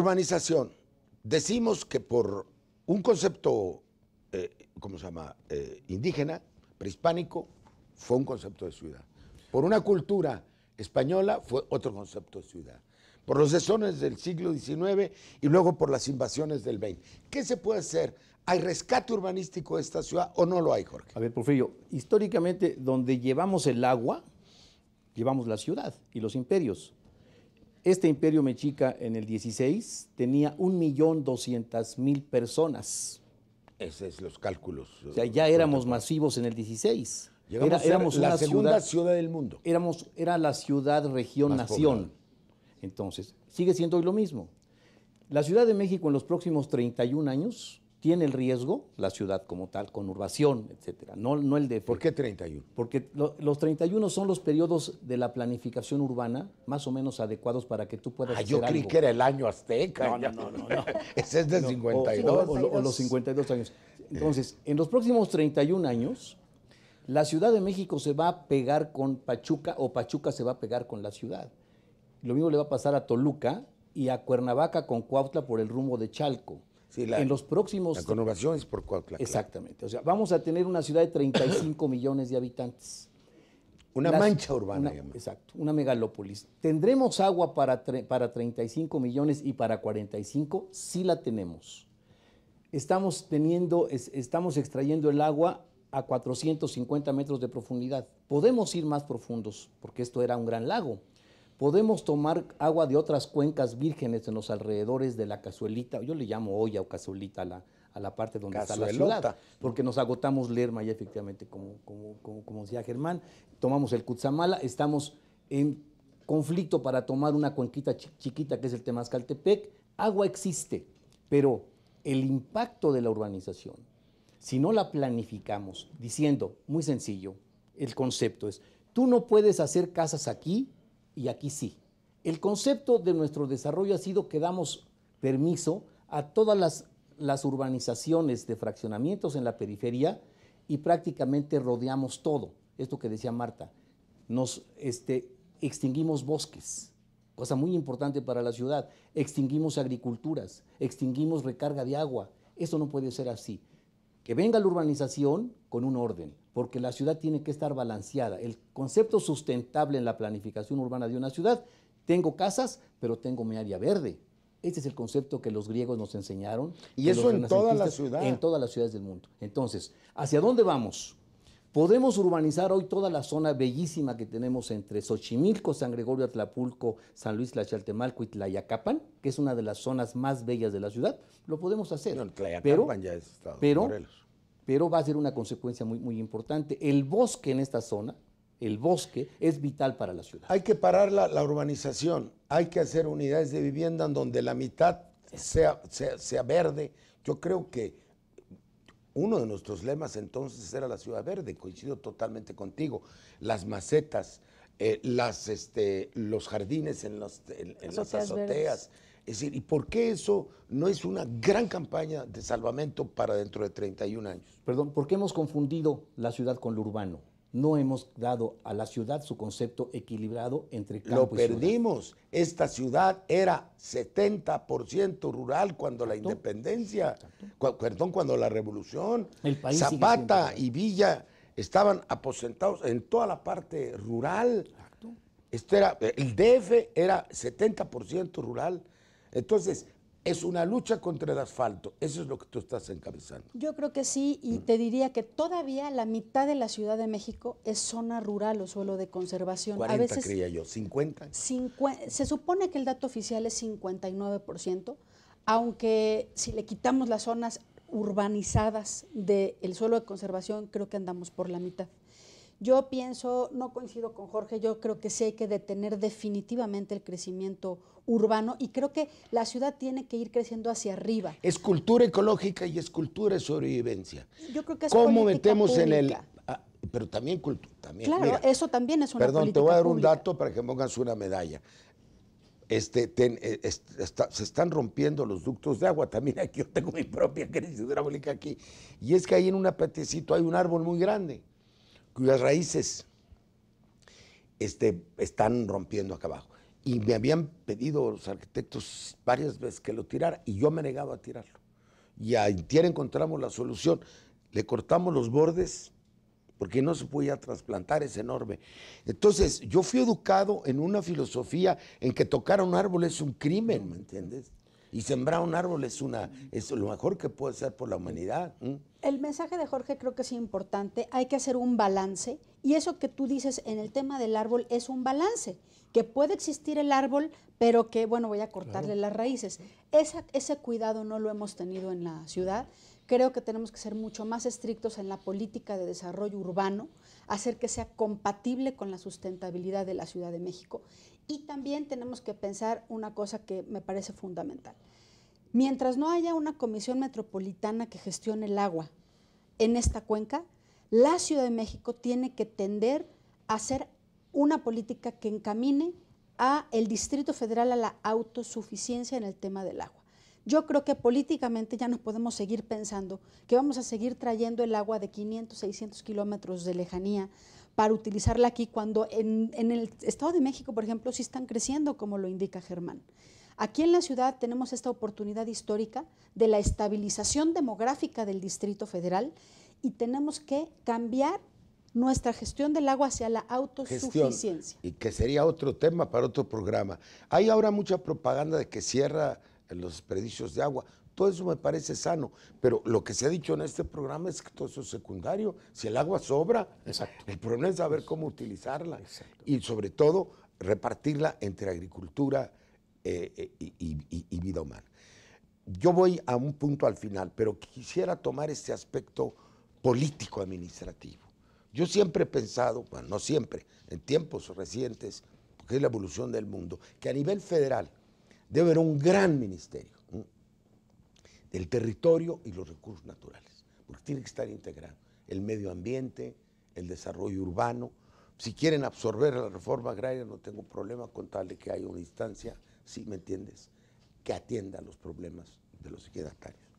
urbanización. Decimos que por un concepto, eh, ¿cómo se llama?, eh, indígena, prehispánico, fue un concepto de ciudad. Por una cultura española fue otro concepto de ciudad. Por los sesones del siglo XIX y luego por las invasiones del XX. ¿Qué se puede hacer? ¿Hay rescate urbanístico de esta ciudad o no lo hay, Jorge? A ver, Porfirio, históricamente donde llevamos el agua, llevamos la ciudad y los imperios. Este imperio mexica en el 16 tenía 1.200.000 personas. Esos es los cálculos. Eh, ya éramos masivos en el 16. la segunda ciudad, del mundo. Éramos, era la ciudad, región, nación. Entonces, sigue siendo hoy lo mismo. La Ciudad de México en los próximos 31 años tiene el riesgo la ciudad como tal, conurbación, etcétera, no, no el de... ¿Por qué 31? Porque los 31 son los periodos de la planificación urbana más o menos adecuados para que tú puedas... Ah, yo creí que era el año azteca. No, no, no, no. Ese es de 52. O, o, los 52 años. Eh. Entonces, en los próximos 31 años, la Ciudad de México se va a pegar con Pachuca o Pachuca se va a pegar con la ciudad. Lo mismo le va a pasar a Toluca y a Cuernavaca con Cuautla por el rumbo de Chalco en los próximos... conurbación por cuatro. Exactamente. O sea, vamos a tener una ciudad de 35 millones de habitantes. Una mancha urbana. Una, exacto, una megalópolis. ¿Tendremos agua para, para 35 millones y para 45? Sí la tenemos. Estamos, teniendo, estamos extrayendo el agua a 450 metros de profundidad. Podemos ir más profundos, porque esto era un gran lago podemos tomar agua de otras cuencas vírgenes en los alrededores de la cazuelita, yo le llamo olla o cazuelita a la, parte donde está la ciudad, porque nos agotamos Lerma ya efectivamente, como, como, decía Germán, tomamos el Cutzamala, estamos en conflicto para tomar una cuenquita chiquita que es el Temazcaltepec, agua existe, pero el impacto de la urbanización, si no la planificamos, diciendo, muy sencillo, el concepto es, tú no puedes hacer casas aquí y aquí sí. El concepto de nuestro desarrollo ha sido que damos permiso a todas las, urbanizaciones de fraccionamientos en la periferia y prácticamente rodeamos todo. Esto que decía Marta, nos este, extinguimos bosques, cosa muy importante para la ciudad, extinguimos agriculturas, extinguimos recarga de agua. Eso no puede ser así que venga la urbanización con un orden, porque la ciudad tiene que estar balanceada. El concepto sustentable en la planificación urbana de una ciudad, tengo casas, pero tengo mi área verde. Este es el concepto que los griegos nos enseñaron. Y eso en todas la ciudad. En todas las ciudades del mundo. Entonces, ¿hacia dónde vamos? Podemos urbanizar hoy toda la zona bellísima que tenemos entre Xochimilco, San Gregorio, Atlapulco, San Luis, Tlachaltemalco y Tlayacapan, que es una de las zonas más bellas de la ciudad. Lo podemos hacer. No, Tlayacapan pero, ya es pero, Pero va a ser una consecuencia muy, muy importante. El bosque en esta zona, el bosque, es vital para la ciudad. Hay que parar la, urbanización. Hay que hacer unidades de vivienda en donde la mitad sea, sea, sea verde. Yo creo que uno de nuestros lemas entonces era la ciudad verde, coincido totalmente contigo. Las macetas, eh, las, este, los jardines en, las azoteas. Es decir, ¿y por qué eso no es una gran campaña de salvamento para dentro de 31 años? Perdón, ¿por qué hemos confundido la ciudad con lo urbano? no hemos dado a la ciudad su concepto equilibrado entre campo Lo perdimos. Esta ciudad era 70% rural cuando la independencia, perdón, cuando la revolución, Zapata y Villa estaban aposentados en toda la parte rural. Este era, el DF era 70% rural. Entonces, es una lucha contra el asfalto. Eso es lo que tú estás encabezando. Yo creo que sí, y te diría que todavía la mitad de la Ciudad de México es zona rural o suelo de conservación. 40, a veces, creía yo, 50. Se supone que el dato oficial es 59%, aunque si le quitamos las zonas urbanizadas del suelo de conservación, creo que andamos por la mitad. Yo pienso, no coincido con Jorge, yo creo que sí hay que detener definitivamente el crecimiento urbano y creo que la ciudad tiene que ir creciendo hacia arriba. Es cultura ecológica y es cultura de sobrevivencia. Yo creo que es ¿Cómo metemos en el ah, pero también cultura, Claro, eso también es una Perdón, te voy a dar un dato para que pongas una medalla. Este, eh, se están rompiendo los ductos de agua. También aquí yo tengo mi propia crisis hidráulica aquí. Y es que ahí en un apetecito hay un árbol muy grande cuyas raíces este, están rompiendo acá abajo. Y me habían pedido los arquitectos varias veces que lo tirara y yo me negaba a tirarlo. Y tierra encontramos la solución. Le cortamos los bordes porque no se podía trasplantar, es enorme. Entonces, yo fui educado en una filosofía en que tocar un árbol es un crimen, ¿me entiendes? Y sembrar un árbol es, una, es lo mejor que puede ser por la humanidad. El mensaje de Jorge creo que es importante. Hay que hacer un balance. Y eso que tú dices en el tema del árbol es un balance. Que puede existir el árbol, pero que, bueno, voy a cortarle las raíces. ese cuidado no lo hemos tenido en la ciudad. Creo que tenemos que ser mucho más estrictos en la política de desarrollo urbano, hacer que sea compatible con la sustentabilidad de la Ciudad de México. Y también tenemos que pensar una cosa que me parece fundamental. Mientras no haya una comisión metropolitana que gestione el agua en esta cuenca, la Ciudad de México tiene que tender a hacer una política que encamine a el Distrito Federal a la autosuficiencia en el tema del agua. Yo creo que políticamente ya nos podemos seguir pensando que vamos a seguir trayendo el agua de 500, 600 kilómetros de lejanía para utilizarla aquí cuando en, el Estado de México, por ejemplo, sí están creciendo, como lo indica Germán. Aquí en la ciudad tenemos esta oportunidad histórica de la estabilización demográfica del Distrito Federal y tenemos que cambiar nuestra gestión del agua hacia la autosuficiencia. y que sería otro tema para otro programa. Hay ahora mucha propaganda de que cierra los desperdicios de agua. Todo eso me parece sano, pero lo que se ha dicho en este programa es que todo eso es secundario. Si el agua sobra, el problema es saber cómo utilizarla y sobre todo repartirla entre agricultura eh, eh, y, y, vida humana. Yo voy a un punto al final, pero quisiera tomar este aspecto político-administrativo. Yo siempre he pensado, bueno, no siempre, en tiempos recientes, porque es la evolución del mundo, que a nivel federal Debe haber un gran ministerio del territorio y los recursos naturales, porque tiene que estar integrado el medio ambiente, el desarrollo urbano. Si quieren absorber la reforma agraria, no tengo problema con tal de que haya una instancia, si me entiendes, que atienda los problemas de los ejidatarios.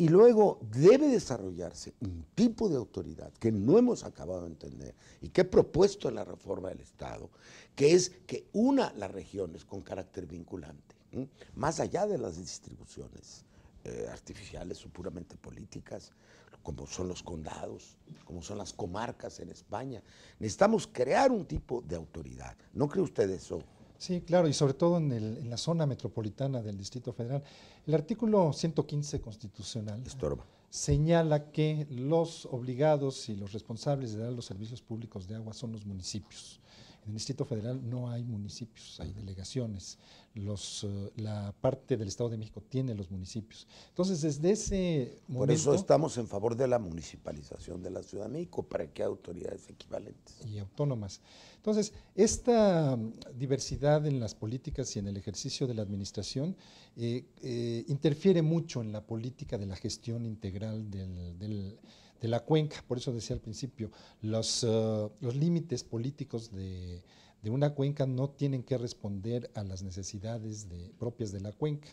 Y luego debe desarrollarse un tipo de autoridad que no hemos acabado de entender y que he propuesto en la reforma del Estado, que es que una las regiones con carácter vinculante, más allá de las distribuciones eh, artificiales o puramente políticas, como son los condados, como son las comarcas en España. Necesitamos crear un tipo de autoridad. ¿No cree usted eso? Sí, claro, y sobre todo en, la zona metropolitana del Distrito Federal. El artículo 115 constitucional Estorba. señala que los obligados y los responsables de dar los servicios públicos de agua son los municipios. En el Distrito Federal no hay municipios, hay delegaciones. Eh, la parte del Estado de México tiene los municipios. Entonces, desde ese momento... Por eso estamos en favor de la municipalización de la Ciudad de México, para que haya autoridades equivalentes. Y autónomas. Entonces, esta mm, diversidad en las políticas y en el ejercicio de la administración eh, eh, interfiere mucho en la política de la gestión integral del de la cuenca. Por eso decía al principio, los, eh, límites políticos de, una cuenca no tienen que responder a las necesidades propias de la cuenca.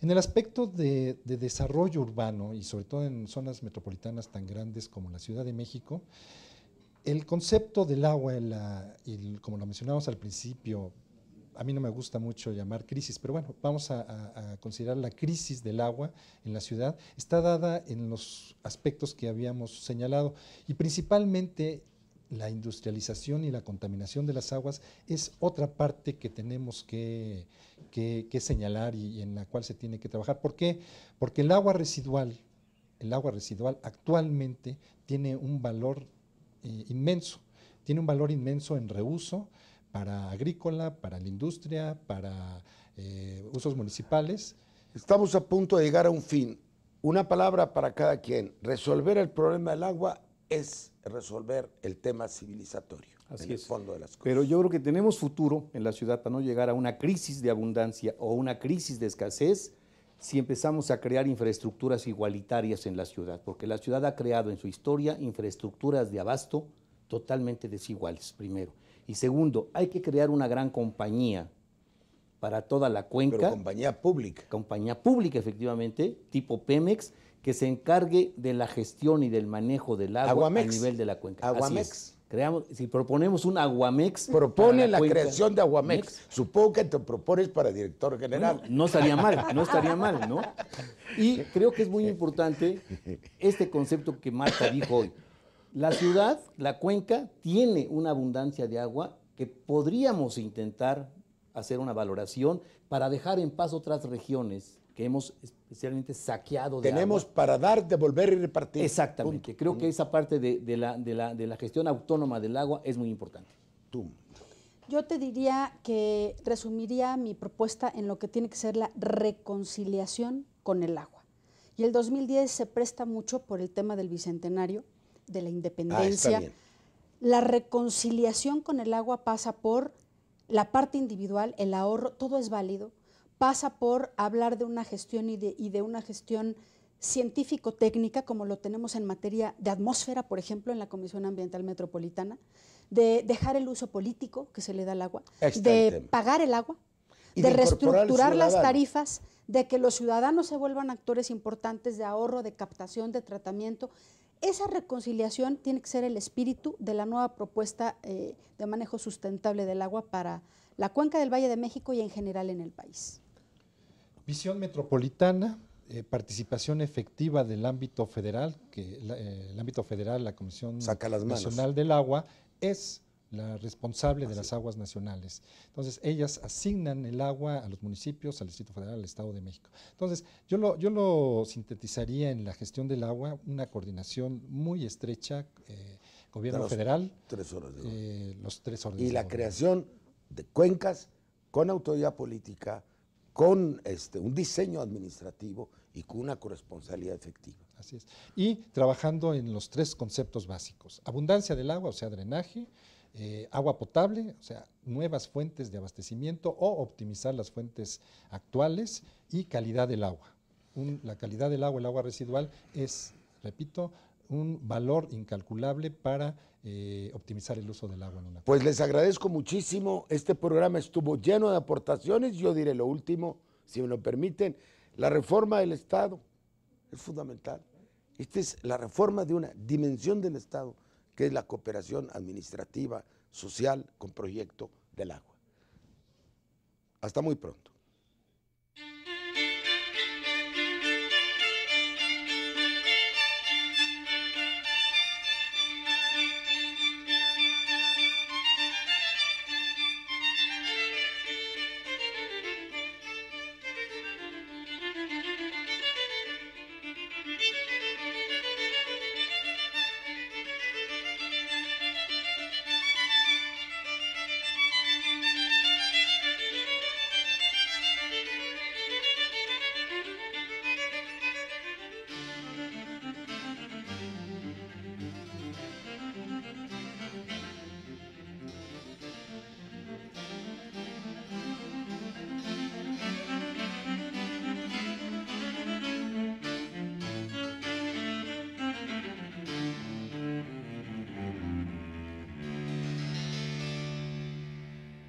En el aspecto de, desarrollo urbano, y sobre todo en zonas metropolitanas tan grandes como la Ciudad de México, el concepto del agua, como lo mencionamos al principio, a mí no me gusta mucho llamar crisis, pero bueno, vamos a, considerar la crisis del agua en la ciudad, está dada en los aspectos que habíamos señalado y principalmente la industrialización y la contaminación de las aguas es otra parte que tenemos que, señalar y, en la cual se tiene que trabajar. ¿Por qué? Porque el agua residual, el agua residual actualmente tiene un valor eh, inmenso, tiene un valor inmenso en reuso, para agrícola, para la industria, para eh, usos municipales. Estamos a punto de llegar a un fin. Una palabra para cada quien. Resolver el problema del agua es resolver el tema civilizatorio. Así en el fondo de las cosas. Pero yo creo que tenemos futuro en la ciudad para no llegar a una crisis de abundancia o una crisis de escasez si empezamos a crear infraestructuras igualitarias en la ciudad, porque la ciudad ha creado en su historia infraestructuras de abasto totalmente desiguales, primero. Y segundo, hay que crear una gran compañía para toda la cuenca. Pero compañía pública. Compañía pública, efectivamente, tipo Pemex, que se encargue de la gestión y del manejo del agua a nivel de la cuenca. Aguamex. Creamos, si proponemos un Aguamex. Propone la, creación de Aguamex. Supongo que te propones para director general. no, estaría mal, no estaría mal, ¿no? Y creo que es muy importante este concepto que Marta dijo hoy. La ciudad, la cuenca, tiene una abundancia de agua que podríamos intentar hacer una valoración para dejar en paz otras regiones que hemos especialmente saqueado de Tenemos para dar, devolver y repartir. Exactamente. Creo que mm. esa parte de, la, de, la, gestión autónoma del agua es muy importante. Tú. Yo te diría que resumiría mi propuesta en lo que tiene que ser la reconciliación con el agua. Y el 2010 se presta mucho por el tema del bicentenario, de la ah, independencia. la reconciliación con el agua pasa por la parte individual, el ahorro, todo es válido. Pasa por hablar de una gestión y de, una gestión científico-técnica, como lo tenemos en materia de atmósfera, por ejemplo, en la Comisión Ambiental Metropolitana, de dejar el uso político que se le da al agua, de pagar el agua, de reestructurar las tarifas, de que los ciudadanos se vuelvan actores importantes de ahorro, de captación, de tratamiento. Esa reconciliación tiene que ser el espíritu de la nueva propuesta eh, de manejo sustentable del agua para la cuenca del Valle de México y en general en el país. Visión metropolitana, eh, participación efectiva del ámbito federal, que eh, el ámbito federal, la Comisión Nacional del Agua, es la responsable de las aguas nacionales. Entonces, ellas asignan el agua a los municipios, al Distrito Federal, al Estado de México. Entonces, yo lo, yo lo sintetizaría en la gestión del agua, una coordinación muy estrecha, eh, gobierno federal. Tres eh, los tres órdenes. Y la creación de cuencas con autoridad política, con este, un diseño administrativo y con una corresponsabilidad efectiva. Así es. Y trabajando en los tres conceptos básicos. Abundancia del agua, o sea, drenaje, eh, agua potable, o sea, nuevas fuentes de abastecimiento o optimizar las fuentes actuales y calidad del agua. la calidad del agua, el agua residual, es, repito, un valor incalculable para eh, optimizar el uso del agua. En una pues les agradezco muchísimo. Este programa estuvo lleno de aportaciones. Yo diré lo último, si me lo permiten. La reforma del Estado es fundamental. Esta es la reforma de una dimensión del Estado que es la cooperación administrativa social con proyecto del agua. Hasta muy pronto.